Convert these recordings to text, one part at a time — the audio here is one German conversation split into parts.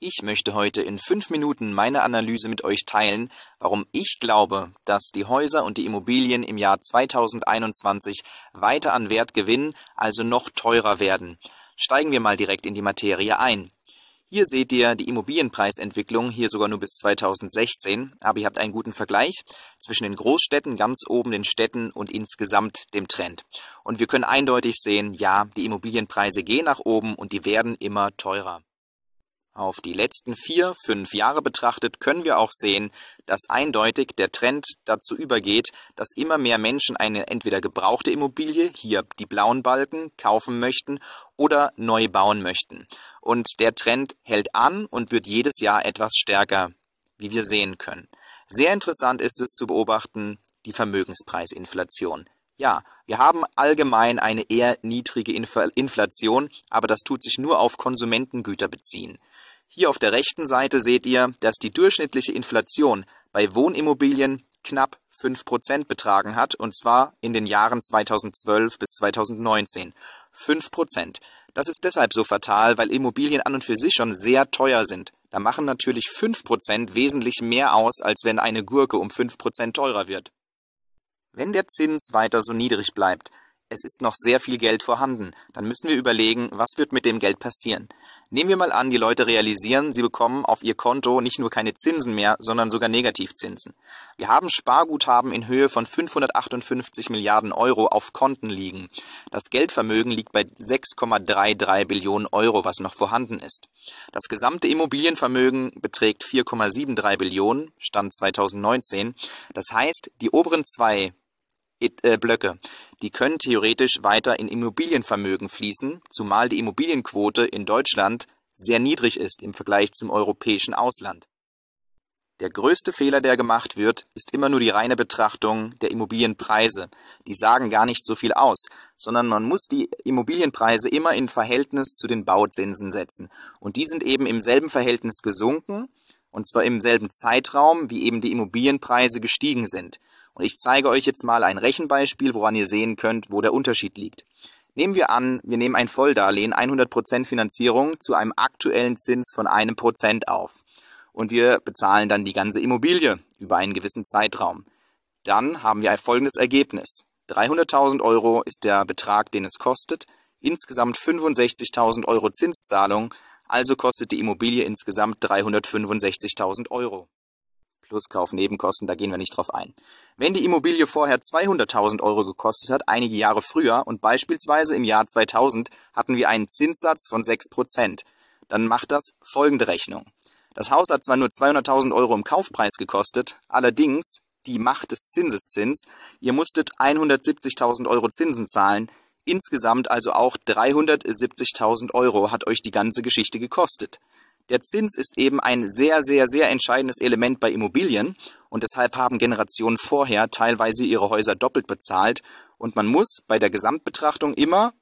Ich möchte heute in fünf Minuten meine Analyse mit euch teilen, warum ich glaube, dass die Häuser und die Immobilien im Jahr 2021 weiter an Wert gewinnen, also noch teurer werden. Steigen wir mal direkt in die Materie ein. Hier seht ihr die Immobilienpreisentwicklung, hier sogar nur bis 2016, aber ihr habt einen guten Vergleich zwischen den Großstädten, ganz oben den Städten und insgesamt dem Trend. Und wir können eindeutig sehen, ja, die Immobilienpreise gehen nach oben und die werden immer teurer. Auf die letzten vier, fünf Jahre betrachtet können wir auch sehen, dass eindeutig der Trend dazu übergeht, dass immer mehr Menschen eine entweder gebrauchte Immobilie, hier die blauen Balken, kaufen möchten oder neu bauen möchten. Und der Trend hält an und wird jedes Jahr etwas stärker, wie wir sehen können. Sehr interessant ist es zu beobachten, die Vermögenspreisinflation. Ja, wir haben allgemein eine eher niedrige Inflation, aber das tut sich nur auf Konsumentengüter beziehen. Hier auf der rechten Seite seht ihr, dass die durchschnittliche Inflation bei Wohnimmobilien knapp 5% betragen hat, und zwar in den Jahren 2012 bis 2019. 5%. Das ist deshalb so fatal, weil Immobilien an und für sich schon sehr teuer sind. Da machen natürlich 5% wesentlich mehr aus, als wenn eine Gurke um 5% teurer wird. Wenn der Zins weiter so niedrig bleibt, es ist noch sehr viel Geld vorhanden, dann müssen wir überlegen, was wird mit dem Geld passieren. Nehmen wir mal an, die Leute realisieren, sie bekommen auf ihr Konto nicht nur keine Zinsen mehr, sondern sogar Negativzinsen. Wir haben Sparguthaben in Höhe von 558 Milliarden Euro auf Konten liegen. Das Geldvermögen liegt bei 6,33 Billionen Euro, was noch vorhanden ist. Das gesamte Immobilienvermögen beträgt 4,73 Billionen, Stand 2019. Das heißt, die oberen zwei äh, Blöcke. Die können theoretisch weiter in Immobilienvermögen fließen, zumal die Immobilienquote in Deutschland sehr niedrig ist im Vergleich zum europäischen Ausland. Der größte Fehler, der gemacht wird, ist immer nur die reine Betrachtung der Immobilienpreise. Die sagen gar nicht so viel aus, sondern man muss die Immobilienpreise immer in Verhältnis zu den Bauzinsen setzen. Und die sind eben im selben Verhältnis gesunken und zwar im selben Zeitraum, wie eben die Immobilienpreise gestiegen sind. Und ich zeige euch jetzt mal ein Rechenbeispiel, woran ihr sehen könnt, wo der Unterschied liegt. Nehmen wir an, wir nehmen ein Volldarlehen, 100% Finanzierung, zu einem aktuellen Zins von einem Prozent auf. Und wir bezahlen dann die ganze Immobilie über einen gewissen Zeitraum. Dann haben wir ein folgendes Ergebnis. 300.000 Euro ist der Betrag, den es kostet. Insgesamt 65.000 Euro Zinszahlung also kostet die Immobilie insgesamt 365.000 Euro. Plus Kaufnebenkosten, da gehen wir nicht drauf ein. Wenn die Immobilie vorher 200.000 Euro gekostet hat, einige Jahre früher, und beispielsweise im Jahr 2000 hatten wir einen Zinssatz von 6%, dann macht das folgende Rechnung. Das Haus hat zwar nur 200.000 Euro im Kaufpreis gekostet, allerdings die Macht des Zinseszins, ihr musstet 170.000 Euro Zinsen zahlen, Insgesamt also auch 370.000 Euro hat euch die ganze Geschichte gekostet. Der Zins ist eben ein sehr, sehr, sehr entscheidendes Element bei Immobilien und deshalb haben Generationen vorher teilweise ihre Häuser doppelt bezahlt und man muss bei der Gesamtbetrachtung immer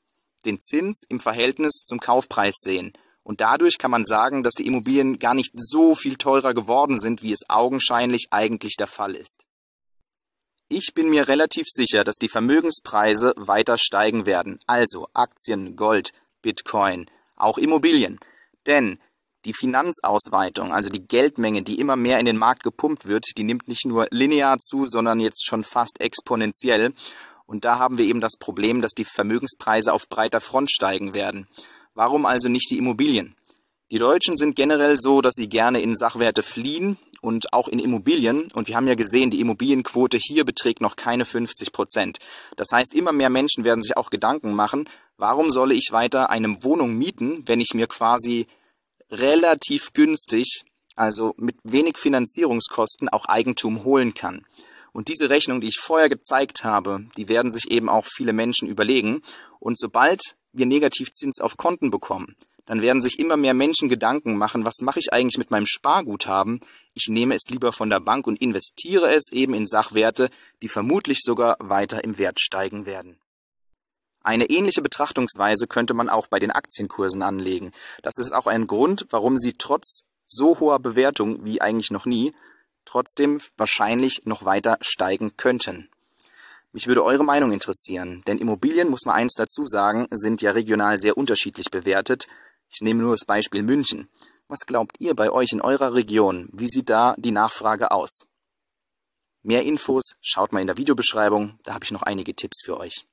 den Zins im Verhältnis zum Kaufpreis sehen. Und dadurch kann man sagen, dass die Immobilien gar nicht so viel teurer geworden sind, wie es augenscheinlich eigentlich der Fall ist. Ich bin mir relativ sicher, dass die Vermögenspreise weiter steigen werden, also Aktien, Gold, Bitcoin, auch Immobilien. Denn die Finanzausweitung, also die Geldmenge, die immer mehr in den Markt gepumpt wird, die nimmt nicht nur linear zu, sondern jetzt schon fast exponentiell. Und da haben wir eben das Problem, dass die Vermögenspreise auf breiter Front steigen werden. Warum also nicht die Immobilien? Die Deutschen sind generell so, dass sie gerne in Sachwerte fliehen, und auch in Immobilien. Und wir haben ja gesehen, die Immobilienquote hier beträgt noch keine 50 Prozent. Das heißt, immer mehr Menschen werden sich auch Gedanken machen, warum soll ich weiter eine Wohnung mieten, wenn ich mir quasi relativ günstig, also mit wenig Finanzierungskosten, auch Eigentum holen kann. Und diese Rechnung, die ich vorher gezeigt habe, die werden sich eben auch viele Menschen überlegen. Und sobald wir Negativzins auf Konten bekommen, dann werden sich immer mehr Menschen Gedanken machen, was mache ich eigentlich mit meinem Sparguthaben? Ich nehme es lieber von der Bank und investiere es eben in Sachwerte, die vermutlich sogar weiter im Wert steigen werden. Eine ähnliche Betrachtungsweise könnte man auch bei den Aktienkursen anlegen. Das ist auch ein Grund, warum sie trotz so hoher Bewertung wie eigentlich noch nie trotzdem wahrscheinlich noch weiter steigen könnten. Mich würde eure Meinung interessieren, denn Immobilien, muss man eins dazu sagen, sind ja regional sehr unterschiedlich bewertet. Ich nehme nur das Beispiel München. Was glaubt ihr bei euch in eurer Region? Wie sieht da die Nachfrage aus? Mehr Infos schaut mal in der Videobeschreibung, da habe ich noch einige Tipps für euch.